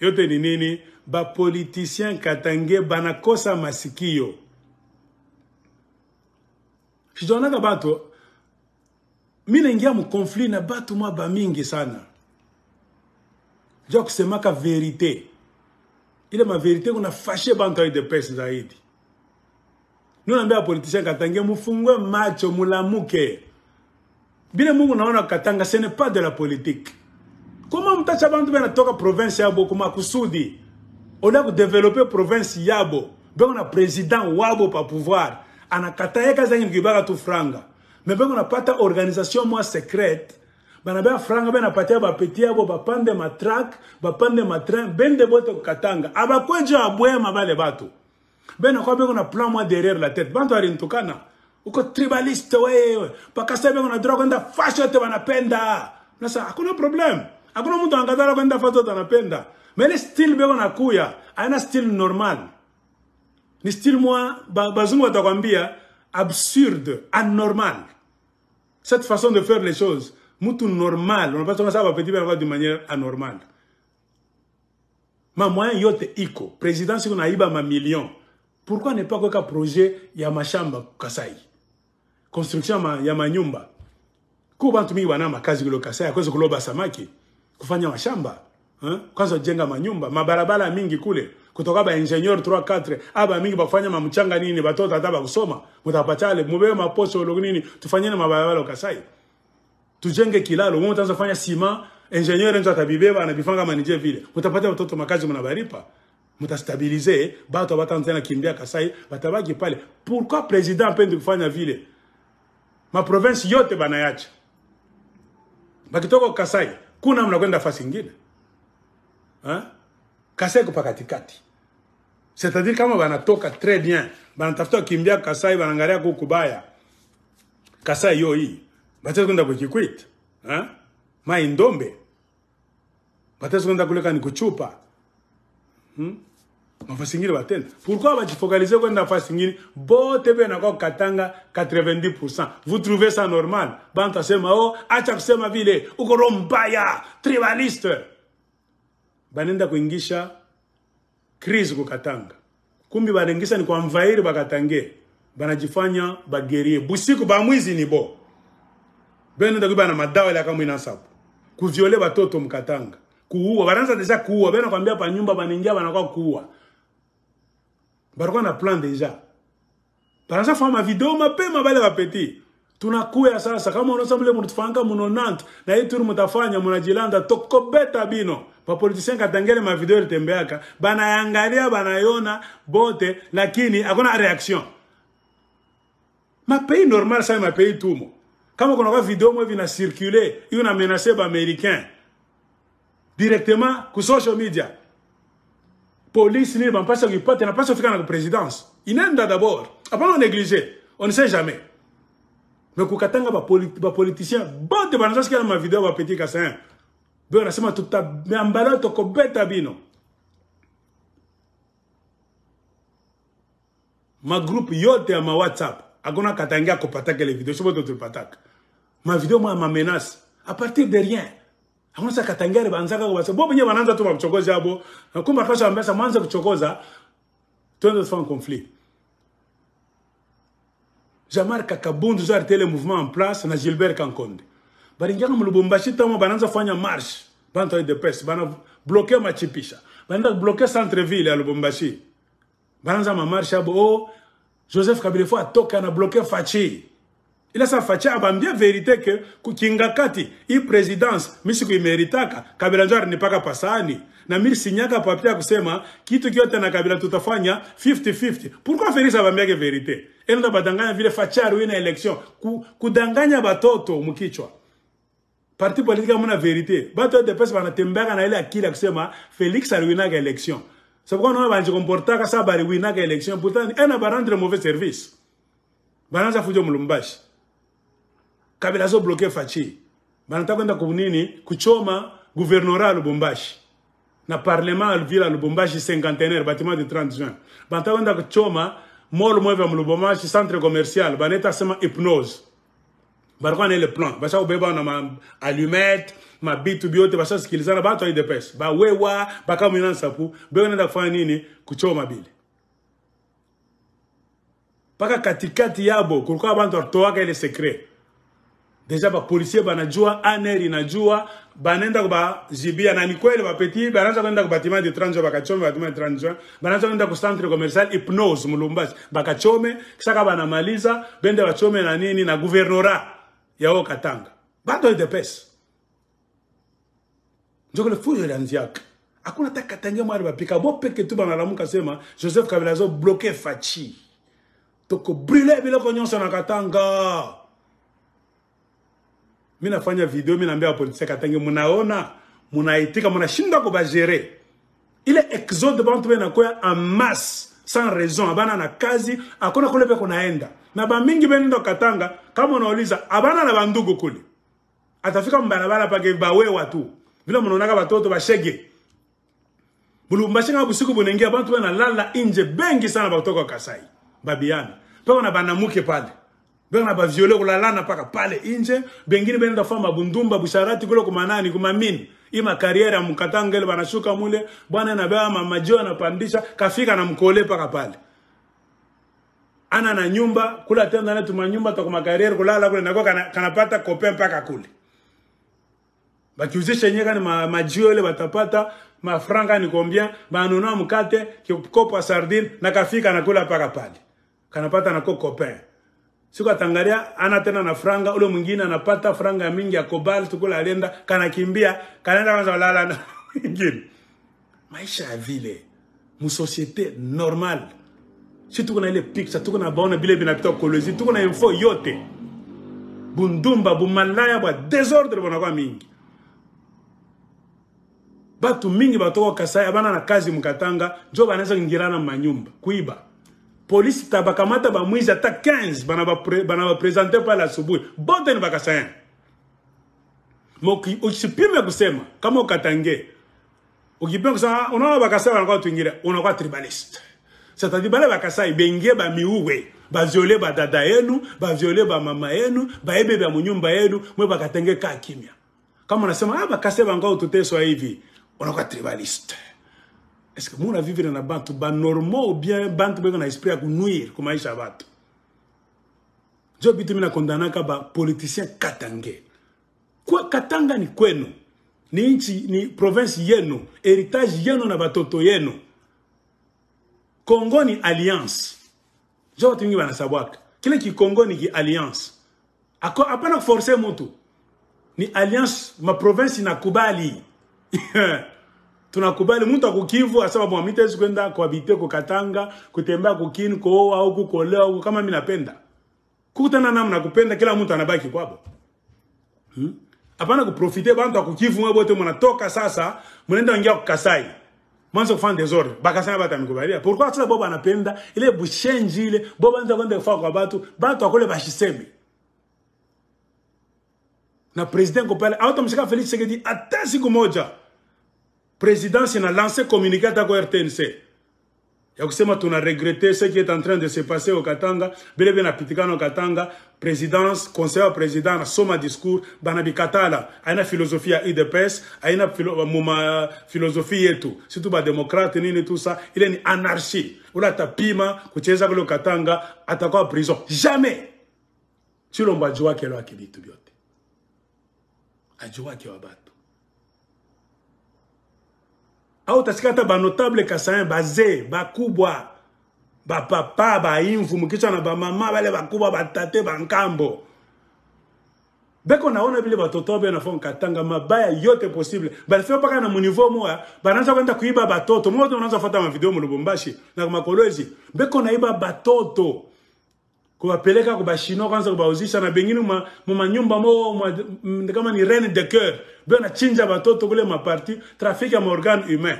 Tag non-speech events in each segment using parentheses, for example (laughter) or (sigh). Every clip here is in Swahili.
yote ni nini bapolitisien katange banakosa masikio sitonaka bato mi naingia moconflit na bato mwa bamingi sana ja kusemaka verite ile maverite kuna fashe bantu aide pese zaidi nonambe bapolitisien katange mufungue macho mulamuke bile mungu naona katanga ce n'est pas de la politique koma mutacha bantu benatoka province yabo kuma kusudi ona kudevelope province yabo bengo na president wabo pa pouvoir anakata ye kazi anyingi baka tu franga me bengo napata organisation mwa secrète bana bea franga be napatia bapeti yabo bapande matrak bapande matrin bende bote kokatanga abakweja ah, abwema ah, bale bato be nakoa bengo na plan mwa derrière la tête bantu arintukana uko tribaliste wewe pakasa bengo na droga enda fasho te banapenda nasa hakuna probleme hakuna mtu angazala kwenda fatoto anapenda mele still beko kuya. aina still normal ni still mwa bazungu watakwambia absurde anormal cette façon de faire les choses mutu normal on pas ça va petit bana de manière anormale ma moyen yote iko président siko aiba ma million pourquoi ne pas kuweka projet ya mashamba Kasai construction ya manyumba kuba bantu mingi bana makazi kulo Kasai akwezi kuloba samaki kufanya mashamba eh? kwanza jenga manyumba mabarabara mingi kule kutoka ba engineer 3 4 aba mingi bafanya mamchanga nini batoto hata bakusoma mutapatale mubeo maposo logo nini tufanyane mabarabara ukasai tujenge kilalo mwe mtaanza fanya sima engineer ndio atabibeba na bifanga manije vile mutapata watoto makazi mnabaripa mutastabilize bato batanza na kimbia kasai batabaki pale pourquoi président apende kufanya vile ma province yote banayacha bakitoka kasai kuna mnakwenda fasi nyingine ha? Kaseko pa katikati c'est-à-dire kama banatoka très bien banatafuta kimbia Kasai banangalia kubaya Kasai yo hii batezi kwenda kukikwita eh? mai ndombe batezi kwenda kule ni kuchupa hmm? nafasi ingine batele pourquoi bajifocalize kwenda nafasi ingine bote bena kwa 90% vous trouvez ça normal bantu asema oh acha kusema vile uko rombaya tribaliste banenda kuingisha crise kukatanga kumbi banaingisha ni kwa mvairi bakatange banajifanya bagerie busiku bamwizi ni bo benenda kuiba na madawa ya kamwina sabu kuviole batoto mkatanga kuua bananza deja kuua bena kwambia pa banakuwa kuua baroko na plan déjà ma vidéo, baraza fama video mapema ça bapeti tunakuya on a unosambule mutu tufanga muno nante na hii turi mutafanya toko tokobeta bino bapolitisien katangele mavideo ilitembeaka bana banayona bote lakini akuna reaction pays normal a fait tumo kama kunakwa video mwe vinacircule iyo menace menase baamericain directement ku social media polisi ni bampasi ya kuipata inapasi Il na presidence inaenda d'abord Après on néglige on ne sait jamais Mais bah, bah, politicien, ma kukatanga bapoliticien bote banaza sikia na mavideo bapetit kasin be nasema tutambala tokobeta bino groupe yote vidéos. Je akona katangi pas le video Ma vidéo moi, ma menace. à partir de rien hamuna saka tangere banzaka kubasa bo benye bananza tu bamchokoza abo nakumba kasha ambesa mwanze kuchokoza tuanze kufanya conflit Jamar Kakabundu zo artele mouvement en place na Gilbert Kankonde balingaka mu Lubumbashi tamo bananza fanya marche bantoy de presse bana bloquer machipisha bananza bloquer centre ville ya Lubumbashi bananza ma marche abo oh, Joseph Kabila fo atoka na bloquer Fachi ila sa facha abambia verite ke kukinga kati i presidence misi kuimeritaka kabila njo arinipaka pasani na mimi sinyaka papia kusema kitu kyote na kabila tutafanya 50-50 pourquoi Felix abambia ke verite enda badanganya vile facha ruina election kudanganya batoto mkichwa parti politique amuna verite bato de pesa banatembea na ile akili kusema Felix aruina ke election c'est pourquoi on va se ça bari wina ke election pourtant elle va mauvais service banaza fujo mulumbashi Kabila bloke Fachi. Banataka kwenda kunini kuchoma guvernora Lubumbashi na parlema ville Lubumbashi 51 bâtiment de 30 juin. Banataka kwenda kuchoma mall mwevu Lubumbashi centre commercial baneta sema hypnose. Barikuwa le le plan. Basha ubeba na ma allumette, ma bitu biote basha sikilizana bantu de depesa. Ba wewa bakamwina nsapu sapu, nenda kufanya nini kuchoma bile. Paka katikati yabo kulikuwa bantu qu'elle ile secret. deja ba bapolisier banajua aner inajua banaenda jibia na ni kweli bapeti banaanza kwenda kubatima de 30 juin bakachome batima de 30 juin banaanza kwenda ku centre commercial hypnose mulumbashi bakachome kisaka namaliza bende bachome na nini na gouvernorat yao katanga bado de pesa le fujo la nziaka hakuna taka katangia mwari ba pika bo peke tu lamuka sema Joseph Kabila zo bloquer Fachi toko brûler biloko nyonso na katanga mi nafanya video, mimi naambia polisi katange, mnaona mnaitika, mnashinda kubajere ile exode bantu bena kwa amas sans raison, abana na kazi akona kule pe kunaenda na ba mingi benendo Katanga. Kama unauliza abana na bandugu kule, atafika mbarabara pake bawewa tu vile mnaonaka batoto bashege Bulumbashi nga busiku bunengia bantu bana lala inje bengi sana, batoka Kasai babiana pako na banamuke pale benge na baviole kolalana mpaka pale inje bengine benenda famba bundumba busharati kulo kumanani kumamini ima kariere ya mkatangele banashuka mule bwana na bea mama jo anapandisha kafika na mkole mpaka pale ana na nyumba kula tenda netu manyumba toka makariere kulala kule nako kana, kanapata kope mpaka kule bakiuzisha nye kani majio ile batapata mafranga ni combien banunua mkate kikopo sardine na kafika nakula mpaka pale kanapata nako copain siku atangalia ana tena na franga, ule mwingine anapata franga ya mingi ya kobali, tukula alienda kanakimbia kanaenda kwanza ulala na (laughs) mwingine. Maisha ya vile musosiete normal, si tuko na ile picture, tuko na baona bile binapita kolozi, tuko na info yote bundumba bumalaya bwa desordre bonakuwa mingi batu mingi batoko kasai abana na kazi mukatanga njo banaweza kingirana manyumba kuiba polisi ta bakamata bamwizi ata 15 bana bapresente pale asubuhi bote ni bakasayani moki usipime kusema kama ukatange ukipime kusema ah, unaona bakasai wanakuwa watu wengine unakuwa tribalist satadi bale bakasai bengie bamiuwe baviole badada yenu baviole bamama yenu bayebe bya munyumba yenu mwe bakatenge kaa kimya kama unasema ah, bakasai bangawa tuteswa hivi unakuwa tribalist parceke mu na vivre na bantu banormaux ou bien bantu beko na esprit ya konuire komayisa bato nzo bitimi nakondanaka bapoliticien katange kwa katanga ni kwenu ni nchi ni province yenu heritage yenu na batoto yenu kongo ni alliance nzo bato mingi banasabwaka kile kikongo ni ki alliance Ako, apana kuforce mutu ni alliance maprovince inakubali (laughs) tunakubali mtu akukivu asema bwana mimi tezi kwenda kuhabite kukatanga kutembea kukini kuoa au kukolewa au kama mimi napenda kukutana namna kupenda kila mtu anabaki kwabo hmm? Hapana kuprofite bantu akukivu mwe bote mnatoka sasa mnaenda ingia kukasai mwanzo kufanya desordre bakasana bata mikubalia pourquoi sasa boba anapenda ile bushenji ile boba ndio kwenda kufa kwa batu batu akole bashiseme na president kopale automshika Felix Tshisekedi hata siku moja présidence a lancé communiqué à RTNC. Yakusema a regretté ce qui est en train de se passer au Katanga, bele bien au Katanga, présidence, conseil au président, a soma discours, bana A une philosophie à IDPS, aina philosophie et euh, euh, philosophie yetu, surtout ba démocrate nini tout ça, Il a une anarchie. Ula tapima kucheza le Katanga en prison. Jamais. Chilombo ajua kelo akibitubiote. Ajua kwa prison. aotasika ata banotable kasayen baze bakubwa bapapa baimvu mokitya na bamama bale bakubwa batate bankambo beko naona bile batoto be na fonka tanga mabaya yote possible balifika mpaka na muniveau moya ah, banaanza kwenda kuiba batoto moto unaanza fata mavideo mulubumbashi na makolwezi beko naiba batoto kobapeleka ko bachinois kwanza kobahuzisha na bengine mumanyumba moo kama ni reine de coeur bio nachinja batoto kule maparti trafike ya maorgane humain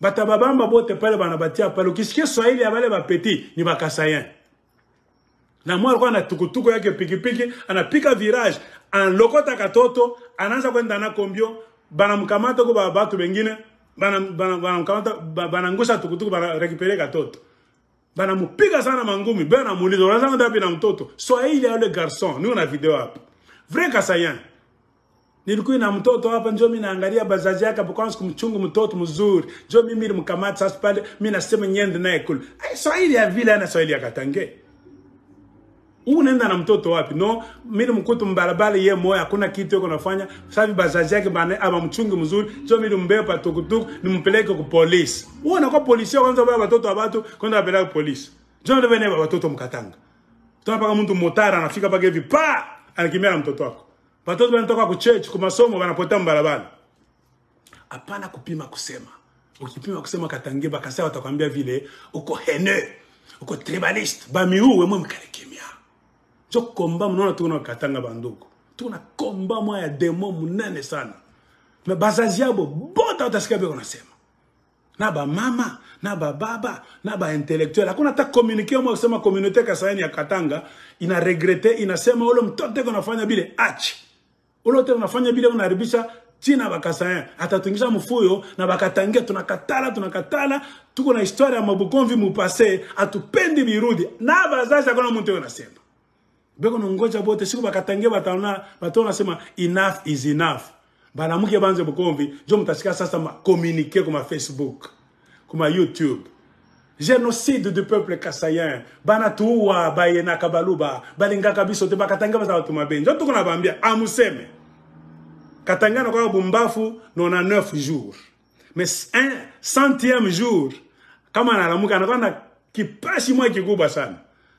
bato ya babamba bote pale bana batia pale okisikie swahili ya bale bapeti ni bakasayen na mwa alikuwa na tukutuku yake pikipiki anapika virage anlokotaka toto anaanza kwenda na kombio banamkamata ko batu bengine banamkamata banangusa tukutuku banarekipereka toto mupiga sana mangumi bana namuuliza unazanga ndapi na mtoto swahili yule garson niko na video hapa vrai kasayan nilikuwa na mtoto hapa njoo mimi naangalia bazazi yake hapo kwanza kumchunga mtoto mzuri njoo mimi nilimkamata sasa pale mimi nasema nyende naye kule swahili ya vile ana swahili ya katange huu unaenda na mtoto wapi? No, mimi mkutu mbarabara ye moya, hakuna kitu yuko nafanya safi. Bazazi yake bana abamchungi mzuri, sio mimi mbeba tukutuku nimpeleke ku polisi. Wewe unakuwa polisi kwanza, baba watoto wa watu kwanza apeleke polisi. Sio ndio bana watoto mkatanga. Tuna paka mtu motara anafika paka hivi pa anakimbia na mtoto wako. Watoto wanatoka ku church kwa masomo wanapotea mbarabara. Hapana kupima kusema. Ukipima kusema katangiba kasa watakwambia vile uko hene, uko tribalist, bamiuwe mwe mkarekemi combat mnona tuko na katanga bandoko tuko na combat mwa ya demo munene sana me bazazi yabo bota utasikia beko nasema na bamama na bababa na baintellectuel hakuna hata komunike mwa kusema komunite kasaini ya katanga inaregrete inasema ule mtoto eko nafanya bile achi ule mtoto nafanya bile unaharibisha tina bakasaya atatungisha mfuyo na bakatangia tunakatala tunakatala tuko na historia ya mabukomvi mupase atupendi birudi na bazazi akona muntu yo beko nongoja bote siku bakatangia batana bato wanasema enough is enough banamuke banze bukomvi njo mutasika sasa communiquer kuma facebook kuma youtube génocide du peuple kasayen banatuwa bayenaka baluba balingaka biso te bakatanga baza bato mabe nzo tuku na bambia amuseme katangana kwaka bumbafu 99 jours mais un centième jour kama nalamuka nakwanda kipashi mwa kikubwa sana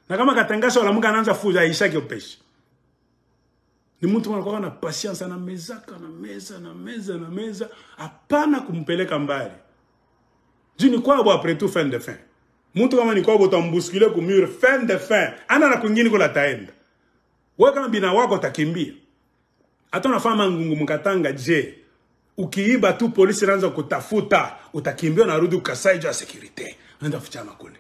nakamaka tangaso alamuka ananza fuza aishaki opeshe ni mtu anakuwa na patience na meza na meza na meza na meza hapana kumpeleka mbali juu ni kwabo après tout fin de fin mtu kama ni kwabo utambuskile ku mur fin de fin ana na kwingine kula taenda wewe kama bina wako takimbia hata unafanya ngungu mkatanga je ukiiba tu polisi inaanza kutafuta utakimbia na rudi ukasai juu ya security unaenda kufichana kule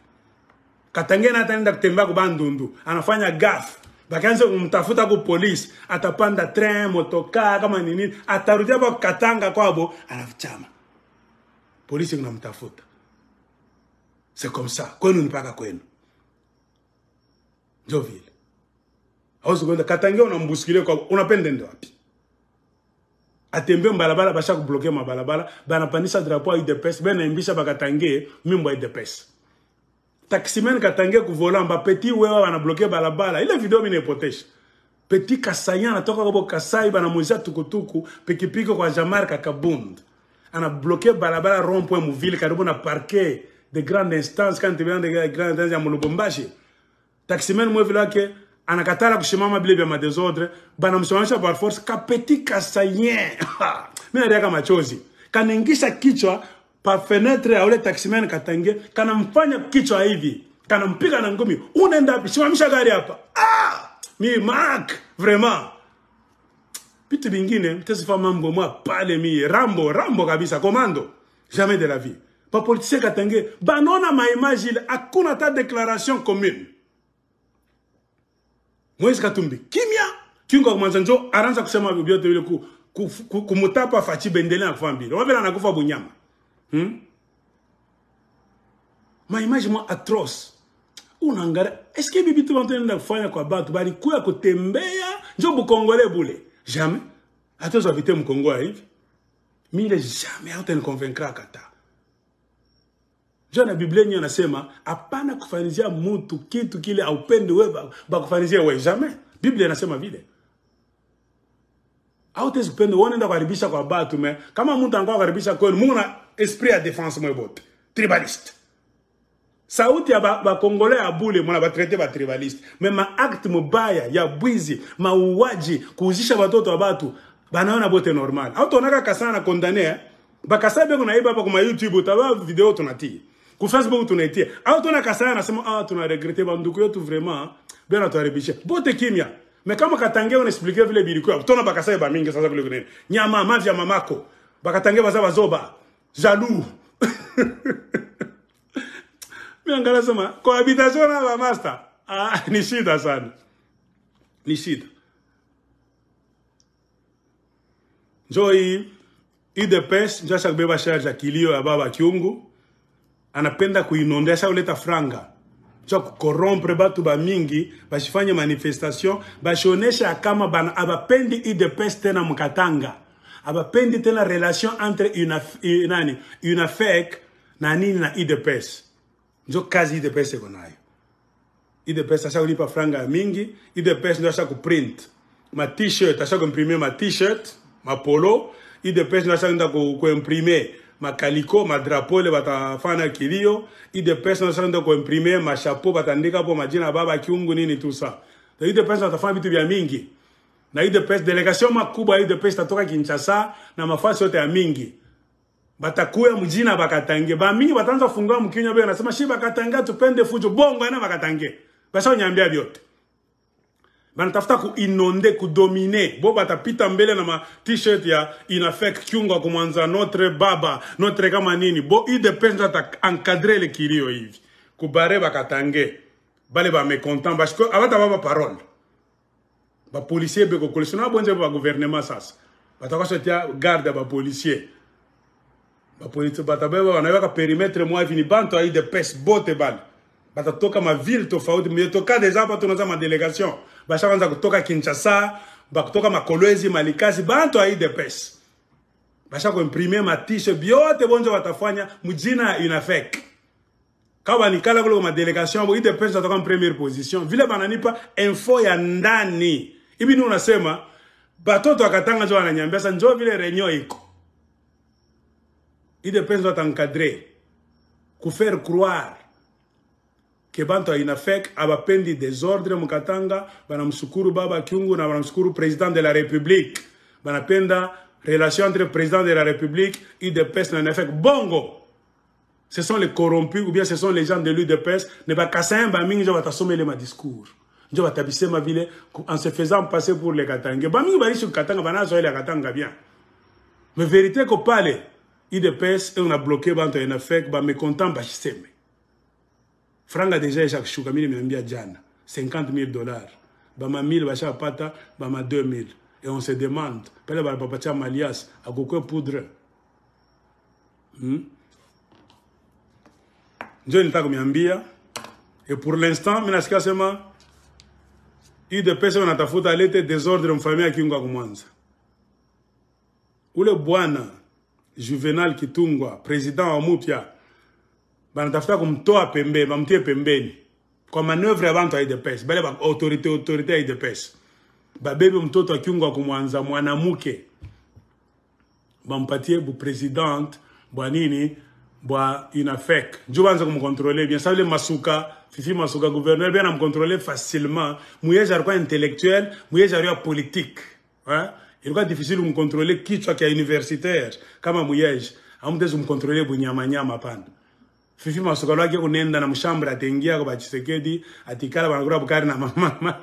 katangena ataenda kutembea kubandundu anafanya gaf bakianza kumtafuta ku polisi, atapanda tren, motokaa kama nini, atarudia hapa Katanga kwabo, anachama polisi kunamtafuta. C'est comme ça kwenu ni paka kwenu, ndio vile hausi kwenda Katanga, unambusikilia kwabo, unapenda ende wapi? atembee mbalabala, basha kubloke mabalabala, banapandisha drapo ya UDPS, benaimbisha bakatangie mimbo ya UDPS taximen katange kuvolamba petit wewa banabloke balabala ile video mina epotesha petit kasanya anatoka kobo kasai banamwezia tukutuku pikipiki kwa jamar kakabund anabloke balabala rompoint muvile karibu na parquet de grande instance quand tebena de grande instance ya mulubumbashi taximen mwevile wake anakatala kushimama bile vya madesordre banamsimamisha par force ka petit kasanye (laughs) mi nariaka machozi kanaingisha kichwa pa fenetre ya ule taximan katangie kanamfanya kichwa hivi kanampiga na ngumi unaenda api, simamisha gari hapa ah! mi mak vraiment vitu vingine mtesifa mambo mwa pale mi rambo rambo kabisa komando jamais de la vie Pa bapolitisien katangie banaona maimage ile akuna ta deklarasyon komune. moise katumbi kimya kiungo kumwanza aranza kusema vyote vile ku, kumutapa fachi bendele na kufa Wabila nakufa bunyama hmm? maimage mwa atroce unangara estce bibi tu bantuenda kufanya kwa bantu balikuya kutembea njo bukongole bule jamais atozwa vite mkongoa hivi mile jamais atanikonvenkraka ta njo na biblia yenyewe anasema hapana kufanizia mutu kitu kile aupendi we bakufanizia we jamais biblia inasema vile autezi kupenda uonenda kuharibisha kwa batu me kama mutu anakua kuharibisha kwenu mungu na esprit ya défense moy bota tribaliste sauti ya bakongolais ba ya bule mona batraite batribaliste me maacte mobaya ya bwizi mauaji kuuzisha batoto ya batu banaona bote normal au tona kaka sana na kondane bakasa beko nayiba bako ma youtube otaba video tonatie ku facebook tunaitie au tona kasana nasema ah tuna regrete banduku yetu vraiment bien atuaribisha bote kimya me kama katange unaexplike vile bilikuwa tona bakasa ba mingi sasa vile kunene nyama mavi ya mamako bakatange baza bazoba jaloux. Miangalia sema cohabitation na master. Ah, (laughs) ni shida sana. Ni shida. Njoo hii UDPS njoo acha kubeba charge ya kilio ya baba kiungu. Anapenda kuinondea uleta franga. Njoo kukorompre batu ba mingi bashifanye manifestation bashonesha kama bana abapendi UDPS tena mkatanga. abapendi tena relation entre UNAF, nani UNAFEC na nini na UDPS njo kazi UDPS iko nayo UDPS asha kulipa franga mingi UDPS ndio ku print, ma t-shirt ku kuimprime ma t-shirt ma polo UDPS ndio asha ma kuimprime ma madrapo le batafana kilio UDPS ndio asha kwenda kuimprime mashapo batandika po majina baba kiungu nini tu sa UDPS batafanya vitu vya mingi na UDPS delegation makubwa ya UDPS tatoka Kinshasa na mafasi yote ya mingi batakuya mjina bakatange ba mingi batanza fungua mkinywa bwana nasema shi bakatanga tupende fujo bongo na bakatange basha nyambia vyote tafuta ku inonde ku domine bo batapita mbele na ma t-shirt ya in effect kiunga kumwanza notre baba notre kama nini bo UDPS ndo encadrer le kilio hivi kubare bakatange bale ba mécontent parce que avant baba parole bapolisier bekokolisa na bonze baguvernema sasa batakosotia garde ya bapolisier bato banayebaka perimetre mwa evini banto ayi depese bote bale batatoka mavile tofauti me toka deja bato naza madélégation basha banza kotoka kinshasa bakotoka makolwezi malikasi banto ayi depese basha koimprime matishe byote bonzo batafanya mujina ya unafec ka banikala koloko madélégation bo idepese batoka mpremiere position vile bananipa info ya ndani Hivi nini unasema batoto wakatanga njoo ananiambia sasa njoo vile renyo iko. Ile penzo atankadre kufaire croire ke abapendi desordre bana msukuru baba Kyungu na un president de la republique penda, relation entre président de la République, UDPS, effet. bongo. Ce sont les corrompus ou bien ce sont les gens de l'UDPS. Ne pas casser un bamin, je vais ma discours. Dieu va tapisser ma ville en se faisant passer pour les Je vais bari sur Katanga, bana soye les Katanga bien. Mais vérité qu'on parle, il dépense et on a bloqué, banto, et on a fait, bah, mécontent, bah, Franck Franga déjà, eu 50 000 dollars. Bah, ma 1000, bah, pata, bah, ma 2000. Et on se demande, pelle, bah, papa, tcha, malias, à quoi poudre. Hmm? Dieu, pas combien comme et pour l'instant, mais seulement, ile pesa wanatafuta alete desordre mfamia Kiungwa kumwanza ule bwana Juvenal Kitungwa president wa mupya banatafuta kumtoa pembeni, bamtie pembeni kwa manœuvre ya bantu ya UDPS bale ba autorité autorité ya UDPS babebe mtoto wa Kiungwa kumwanza mwanamke bampatie bu president bwa nini bwa inafek njo banza kumkontrole bien sabile masuka Fifi masuka gouverneur, bien à me contrôler facilement. j'arrive j'ai intellectuel, j'arrive j'ai politique. Hein? Il est difficile de me contrôler qui, toi, qui est universitaire. comme Kama mouillé, amde me contrôler pour nyama panda. Fifi masuka là, qui est dans la chambre, à Tengia, à Tshisekedi, à Tikala, à à Bukari, à Mamma. (laughs)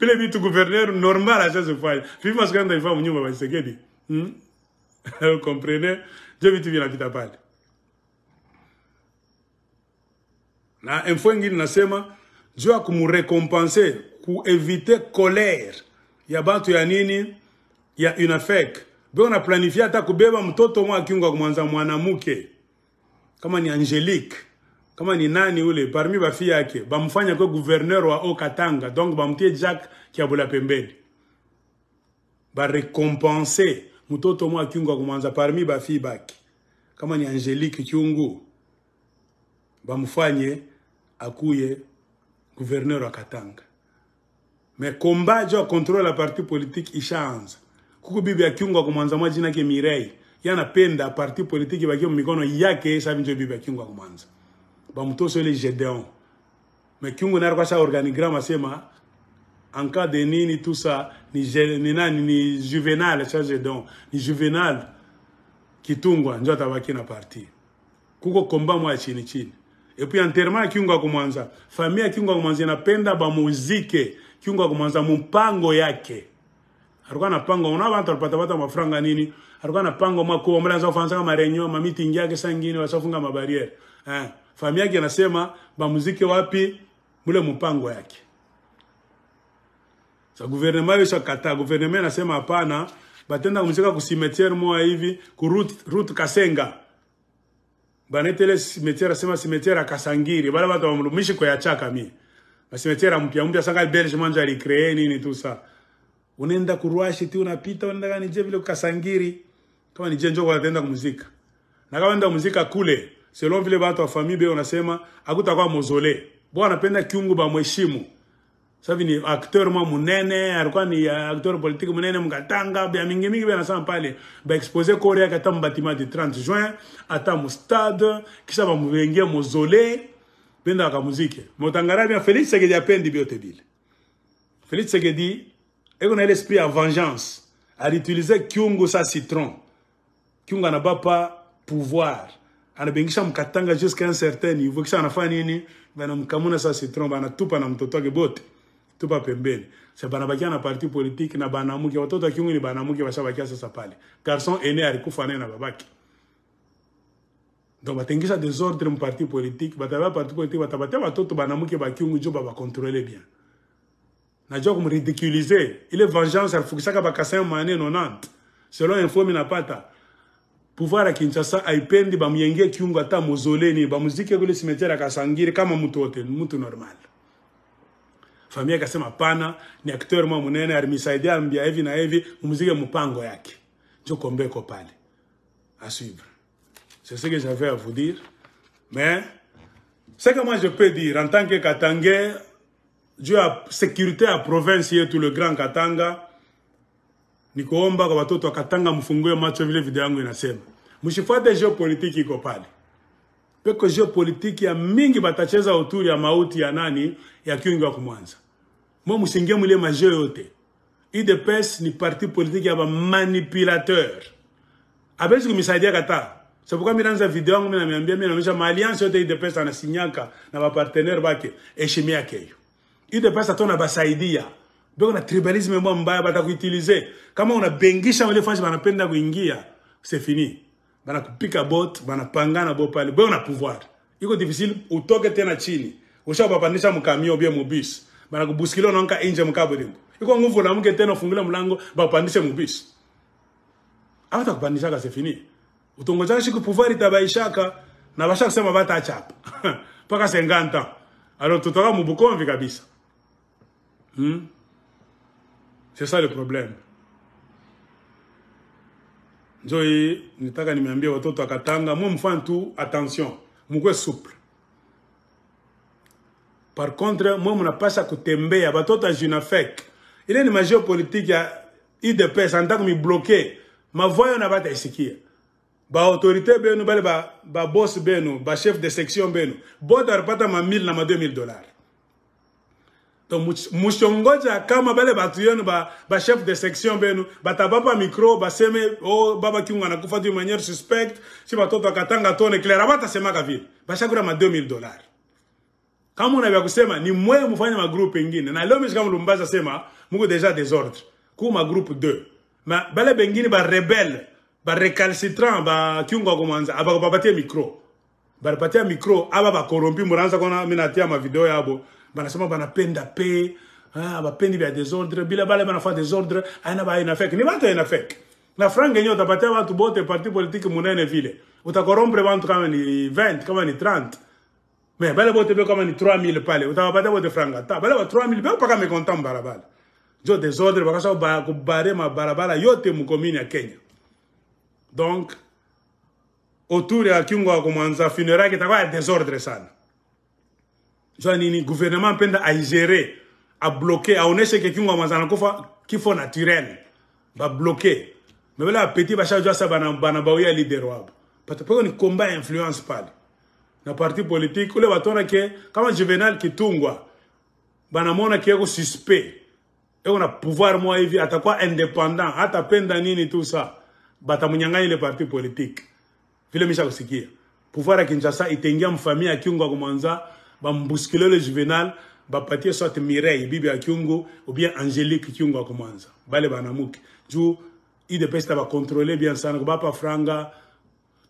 Puis les gouverneur, normal, à ça se fait. Fifi masuka dans les femmes je me contrôle. Vous comprenez? Je vais te dire la vie Na info ingine nasema juu ya ku kuevite colère ya bantu ya nini ya inafek. beko na planifia hata kubeba mtoto mwa kiunga kumwanza mwanamke kama ni Angelique kama ni nani ule parmi bafi yake bamfanya kwa gouverneur wa Okatanga donc bamtie Jack Kiabula pembeni ba récompenser mtoto mwa kiunga kumwanza parmi bafi baki kama ni Angelique kiungo bamufanye akuye gouverneur wa katanga me kombajo akontrole ya parti politique ishanza kuku bibi akiungwa kumwanza mwa jina ke mirei yanapenda parti politiki bakie mumikono yake savinjo bibi akiungwa kumwanza bamutosole gedeon me kiungu nari kwasha organigramme asema anka de nini tusa ni, ni nani ni juvenal cha gedeon ni juvenal kitungwa njo atabaki na parti kuko komba mwa ya chini chini epuis enterrement ya kiungo ya kumwanza ya kiungo ya inapenda bamuzike kiungo ya kumwanza mupango yake alikuwa na pango una bantu alipatapata mafranga nini alikuwa na pango makubwa mbele anza kufanza kama renyo mamitingi yake sangine wasafunga mabariere eh familia yake anasema bamuzike wapi mule mpango yake sa gouvernement hiyo shakata gouvernement anasema hapana batenda kumzika ku cimetière moja hivi ku route route Kasenga banetele cimetiere sema cimetiere akasangiri bala batu bamurumishiko ya chaka mie masimetiere mpya mpya sanga belge mwanzo créer nini tu sa unaenda kuruashi ti unapita unaenda je vile kasangiri kama ni nije njoko ataenda muzika na kama enda muzika kule selon vile bato wa famille be unasema akutakuwa mozole bwana anapenda kiungu ba mheshimu sabi ni acteur mwa munene alikuwa ni acteur politique munene mukatanga bya mingimingi byanasama pale baexpose kore yake ata mubatima de 30 juin ata mustade kisha bamubengie mozole bendaka muzike motangara bia félix sekedi apendi biote bile félix sekedi eko na l'esprit ya vengeance aliutilize kiungu sa citron kiungu anaba pa pouvoir anabengisha mukatanga jusqu'à un certain niveau kisha anafanya nini banamkamuna sa citron banatupa na mtoto wake bote tupa pembeni se banabakia na parti politike na banamuke watoto akiungu ni banamuke bashabakia sasa pale garson ene alikufa naye na babake donc batengisa desordre mu parti politique batabaya parti politique batabatia batoto banamuke bakiungu jo babakontrole bien najua kumridiculize ile vengeance alifukisaka bakasin maneno nante selon info mi napata pouvoir ya kinshasa aipendi bamuyenge kiungu ata mozoleni bamuzike kule simetiere akasangire kama mutu wote mutu normale Familia ikasema hapana, ni akteur mwa munene alimisaidia, ambia hivi na hivi, mumzige mpango yake. Je combien pale. À suivre. C'est ce que j'avais à vous dire. Mais ce que moi je peux dire en tant que Katangais, juu ya security ya province yetu le Grand Katanga, nikuomba kwa watoto wa Katanga mfungue macho, vile video yangu inasema, mshifuate geopolitiki iko pale peko. Geopolitiki ya mingi batacheza uturi ya mauti ya nani ya kiungi wa kumwanza Moi, Moussengia Moulé Major yote. UDPS ni parti politique ya un manipulateur. Abezu kumisaidia kata. C'est pourquoi miranza je yangu mimi namiambia mimi naonyesha maalliance yote UDPS anasinyaka na ba partenaire bake heshima yake hiyo. UDPS atona basaidia. Bego na tribalisme mwa mbaya batakuitilize. Kama unabengisha wale fans wanapenda kuingia, c'est fini. Bana kupika bot, banapangana bo pale. Bego na pouvoir. Iko difficile utoke tena chini. Ushabapandisha mkamio bien mubisi bana kubusikile onanka inje mukaburimbo iko nguvu na mke tena fungula mlango bakupandishe mubisi hata kupandishaka c'est fini utongo chashi kupouvoir itabaishaka na bashaka sema chap (laughs) paka 50 ans alors tutoka mubukomvi kabisa hmm? c'est ça le problème njoi nitaka nimeambia watoto akatanga mwe mfano tu attention mkuwe souple par contre mwe munapasha kutembea batoto ya junafek ile ni magéopolitike ya idps antako mibloke mavoi oyo na bataisikia baautorité benu bale babos ba benu bachef de section benu boto alipata ma 1000 na ma 2000 dollar to mushongoja kama bale batu yenu bachef ba de section benu batabapa micro baseme o oh, baba kingu anakufa d'une manière suspecte si batoto akatanga tone claire abatasemaka vile bashakura ma 2000 dollar kama una kusema ni mwe mfanye magroupe ingine na leo mishika mulumbaza sema muko deja desordre ku magroupe 2 ma bale bengine ba rebelle ba recalcitrant ba kiungo kumanza aba kupatia micro ba kupatia micro ba korompi muranza kona mimi ma video yabo banasema banapenda pe ah bapendi vya desordre bila bale banafanya desordre ana ba ina fake ni watu ina fake na franga yenyewe utapatia watu bote parti politique munene vile utakorompe watu kama ni 20 kama ni 30 Mais bala bote be kama ni 3000 pale utawapata bote franga ta bala 3000 be me content mbarabara njo desordre bakasa ba kubare mabarabara yote mu commune ya Kenya donc autour ya kiungo ya kumwanza funeral kitakuwa desordre Jo ni ni gouvernement mpenda aigere abloke aoneshe ke kiungo ya mwanza nakufa kifo naturel babloke me bala petit bashajwa sa bana bana bawia leader wabo patapeko ni combat influence pale na parti politique ule batona ke kama Juvenal Kitungwa mona ki eko suspect eko na pouvoir mwa hivi atakuwa indépendant, hata penda nini tout ça batamunyang'anya le parti politique vile misha kusikia pouvoir ya Kinshasa itengia mfamia ya Kyungu akomwanza bambuskile le Juvenal bapatie soit Mireille bibi ya Kyungu ou bien Angélique Kyungu akomwanza bale banamuke juu UDPS va contrôler bien ça, ko bapa franga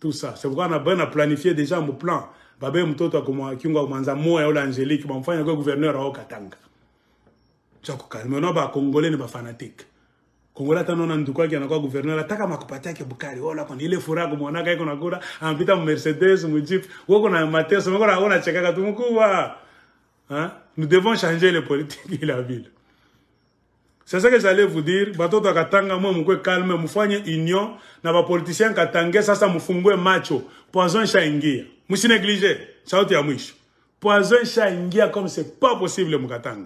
tout ça c'est pourquoi on a bien planifié déjà mon plan babe mtoto akomakiunga kumanza moya ola angelique bamfanya kwa gouverneur au katanga chakokalima ba Kongole ni ba bafanatike kongola ata nona nduku yake anakuwa gouverneur ataka makupatia yake bukali wala kwa ile furaha kumwonaka iko nakula anampita mu mercedes mu jeep wako na mateso wako na ona chekaka tu mkubwa hein nous devons changer les politiques de la ville C'est ce que j'allais vous dire. Batoto katanga mwe mkwe calme, mfanye union na ba politiciens Katanga sasa mfungue macho. Poison cha ingia. msinéglige sauti ya mwisho poison ishaingia comme c'est pas possible négligé.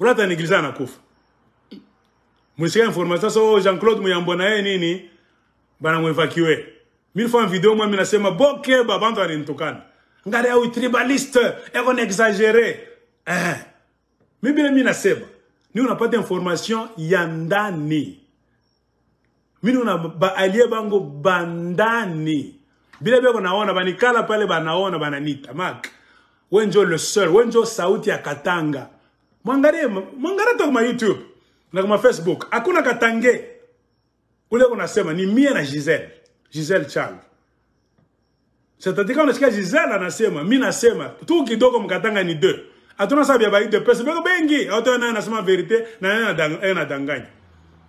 unatanigliza Je suis information so Jean Claude Muyambo na yeye eh, nini bana mille fois video mwa sema boke boke babantu tokan. ngare au tribaliste ego eh, on eh mina seba. ni pas pas yandani. yandani. Nous ba alie bango bandani bile beko naona banikala pale banaona bananita mak we njo le seul we njo sauti ya katanga mwangalie mwangalie toka ma youtube na kama facebook hakuna katange ule unasema ni mie na gisele gisele charles satatika unasikia gisele anasema mi nasema tu kidogo mkatanga ni deux hatuna sababu ya baide pesa beko bengi hata naye anasema verite na naye anadanganya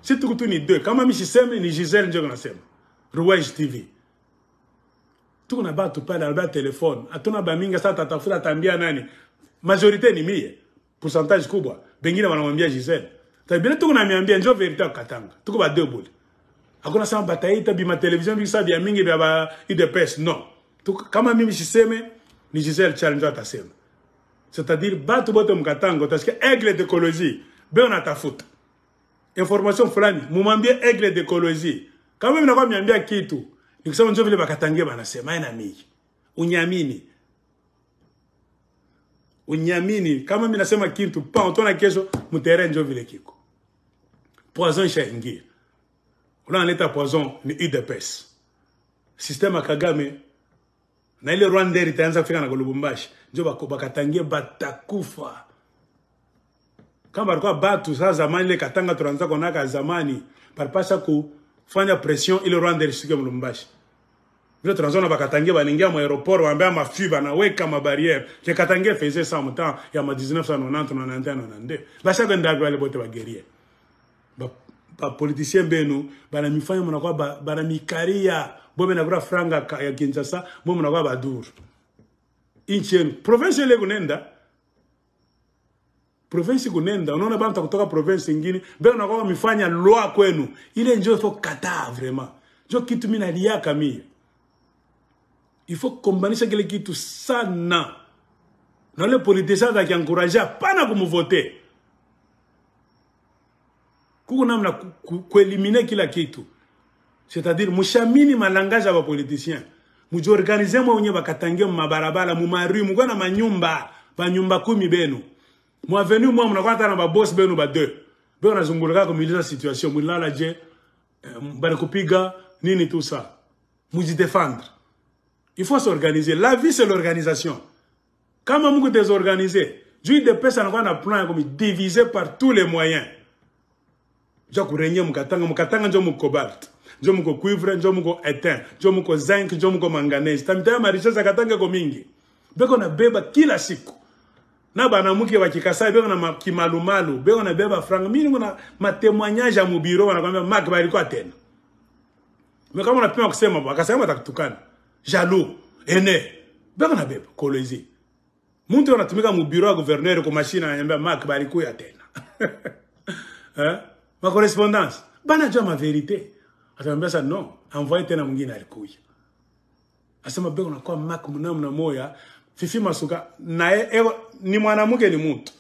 si tukutu ni deux kama mi sisemi ni gisele njo nasema ruwege tv tokona bato pale aloba ya telefone atona bamingi asa tatafuta atambia nani majorité ni mie pourcentage kubwa bengine wanamwambia gisele tabile toko namiambia njo verité akatanga toko badebule akona sama bataita bima televizion bikisa bya mingi bya ba idps non kama mimi siseme ni gisele chale njo atasema c'est-à-dire bato bote mkatanga parce que aigle d'écologie beo natafuta information fulani mumwambie aigle d'écologie kama mimi nakuwa miambia kitu ni kusema vile bakatangia banasema na miji unyamini unyamini kama mimi nasema kitu pa utaona kesho mtere njo vile kiko poison cha shaingia unaoleta poison ni UDPS Sistema Kagame na ile Rwanda itaanza kufika na Lubumbashi njo bakatangie batakufa kama alikuwa batu sasa zamani ile katanga tunaanza konaka zamani ku fanya pression ile Rwanda isifike Lubumbashi nzoto nazonaba katange baningi ya moaéroport bambe ya mafi banaweka mabarrière ke katange faisait ça motemps ya ma 1990 basiaka ndako bale bote baguerrier bapoliticien benu bana mifanya mona kwa bana mikari ya bobe na kura franga ya kinshasa mo mona kwa baduru inchi yenu province ile kunenda province kunenda unaona banta kutoka province ingine benu na kwa mifanya lwa kwenu ile njo so kataa vraiment njo kitu mimi naliaka mie il faut kumbanisha les kitu sana na pas n'a atakiankuraje hapana kumvote ce qui qui kila kitu c'est-à-dire mushamini malangage ya bapolitisien mujiorganize mwenye bakatangie mumabarabara mumarui ma na manyumba nyumba kumi benu venu, mwa munakuwa hata na boss benu bade be wanazungulika la situation mulilala je euh, nini tu sa défendre. Il faut s'organiser. La vie, c'est l'organisation. Quand on est désorganisé, Dieu dépêche un plan comme divisé par tous les moyens. Jakurenya mukatanga Je suis cobalt. Je muko cuivre, Je muko étain, Je muko zinc, Je suis manganèse. Tamtaya maricheza katanga je mingi. beba kila siku. Na Mais jalo ene beka na beba kolwezi muntu comme mubiro ya guverneri kwa mashina ananiambia mak balikuya tena (laughs) eh? ma correspondance vérité. Attends ataniambia ça non envoye tena mwingine alikuya asema beko nakuwa mak mnamna moya fifi masuka naye e, ni mwanamke ni mtu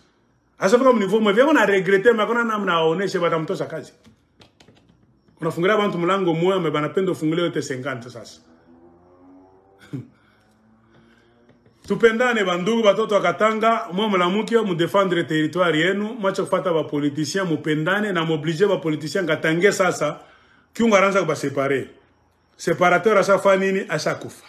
asafika mnivu mwe vyako na regrete makona namna aoneshe batamtosha kazi unafungulia bantu mlango moya me banapenda ufungulie yote 50 sasa Tupendane bandugu, batoto akatanga mwa mulamuke, mudefendre territoire yenu, mwache kufata bapolitisien, mupendane na moblige bapolitisien katange. Sasa kiungo aranza kubasepare, separateur ashafa nini? Ashakufa.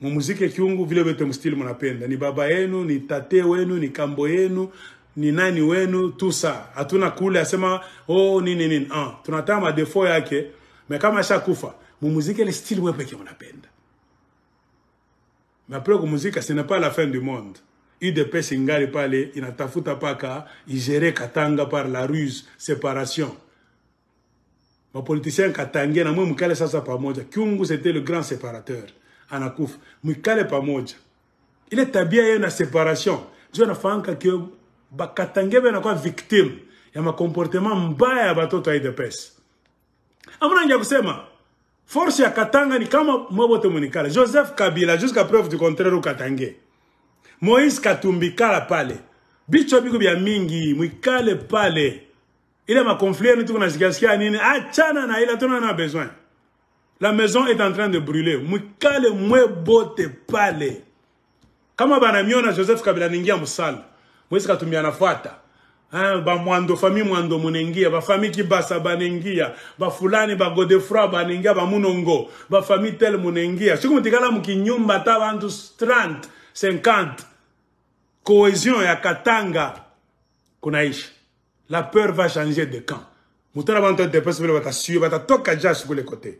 Mumuzike kiungu vile vyote mstili munapenda, ni baba yenu, ni tate wenu, ni kambo yenu, ni nani wenu, tusa hatuna kule asema oh nini nini. Ah, tunatama madefo yake, me ashakufa, mumuzike ni stili wewe pekee me pale que ce n'est pas la fin du monde il n'a pale pas paka gère Katanga par la ruse séparation politicien the na mwe mkale pas pamoja Kyungu c'était le grand séparateur pas mkale pamoja est tabia à une séparation ndio que Katanga bakatangia une victime ya comportement mbaya a the ya kusema Force à Katanga ni kama mobote munikala. Joseph Kabila jusqu'à preuve du contraire Katanga, Moïse Katumbi kala pale. Bicho biku bya mingi mwikale pale. Ile makonflit yenu na nasikia nini? Achana na ila tuna na besoin. La maison est en train de brûler. Mwikale mwebote pale. Kama bana miona Joseph Kabila ningia musala. Moïse Katumbi fata hein, bamwando fami mwando munengia bafami kibasa banengia bafulani bagodefroi banengia ba fami tel munengia soki mutikala mukinyumba ata bantu 30 50 cohésion ya katanga kunaisha la peur va changer de camp mutala bantu adepese bele batasuye batatoka kote. kulekote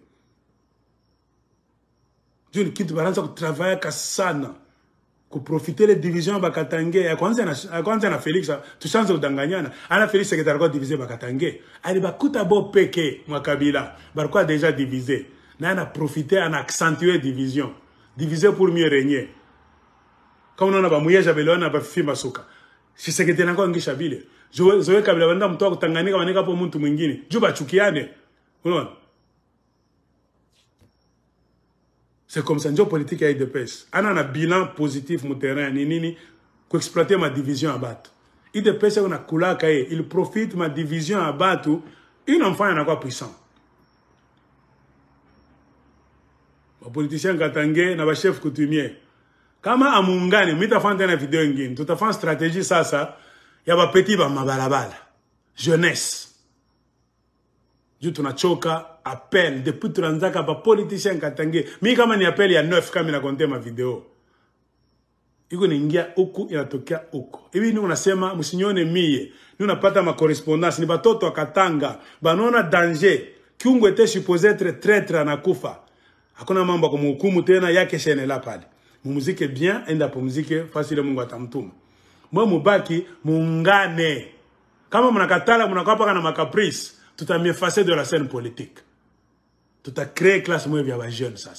joni kintu baranza kutravaillaka sana de la division bakatange a na felix tusanze kudanganyana ana felix sekretari kwa Il bakatange ali bakuta bo peke mwa kabila déjà divisé na ana a ana division Diviser pour mieux régner kama unaona a bele wana bafifi masuka shisekete nako ngisha vile zoe kabila banda mtu akutanganyika waneka po mtu mwingine juu bachukiane unaona C'est comme ça, une politique à IDPS. On a un bilan positif, mon terrain, nini, pour exploiter ma division à battre. IDPS, on a coulé il profite ma division à battre, une enfant, il en a quoi puissant. Les politicien katangé, na ba chef coutumier. Kama amungani, mita fante une vidéo ngin, tout ta fan stratégie ça, ça, a ba petit ba mabalabala. Jeunesse. Jutu na choka, appel depuis tunaanzaka ba politician katange mi kama ni appel ya 9 kama inakontea mavideo iko niingia huku inatokea huko hivi. Ni unasema msinyone mie, ni unapata ma correspondance ni batoto akatanga banona danger kiungo ete supposé être traître anakufa. Hakuna mambo kumhukumu tena, yake shene la pale, mumuzike bien, enda pumzike fasi Mungu atamtuma. Mwe mubaki muungane, kama mnakatala mnakwapaka na makaprice, tutamiefase de la scène politique. Tu as créé classe moi via jeune ça.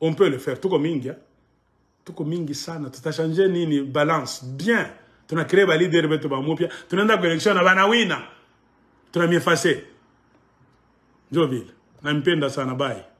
On peut le faire tout comme India. Tout comme Ming, sana, tu as changé nini balance bien. Tu as créé ba leader beto ba mis Tu n'as pas élection à bana wina. Tu as mis effacé. Joville, dans sana bye.